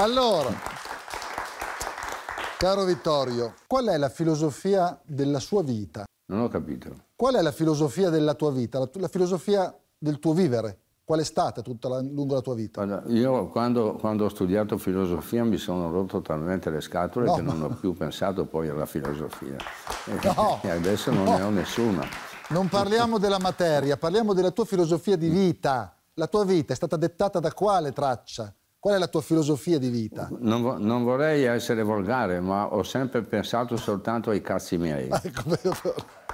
Allora, caro Vittorio, qual è la filosofia della sua vita? Non ho capito. Qual è la filosofia della tua vita, la, la filosofia del tuo vivere? Qual è stata tutta la, lungo la tua vita? Guarda, io quando, quando, ho studiato filosofia mi sono rotto talmente le scatole no. che non ho più pensato poi alla filosofia. No. E adesso non no. ne ho nessuna. Non parliamo della materia, parliamo della tua filosofia di mm. vita. La tua vita è stata dettata da quale traccia? Qual è la tua filosofia di vita? Non, vo non, vorrei essere volgare, ma ho sempre pensato soltanto ai cazzi miei. Ecco,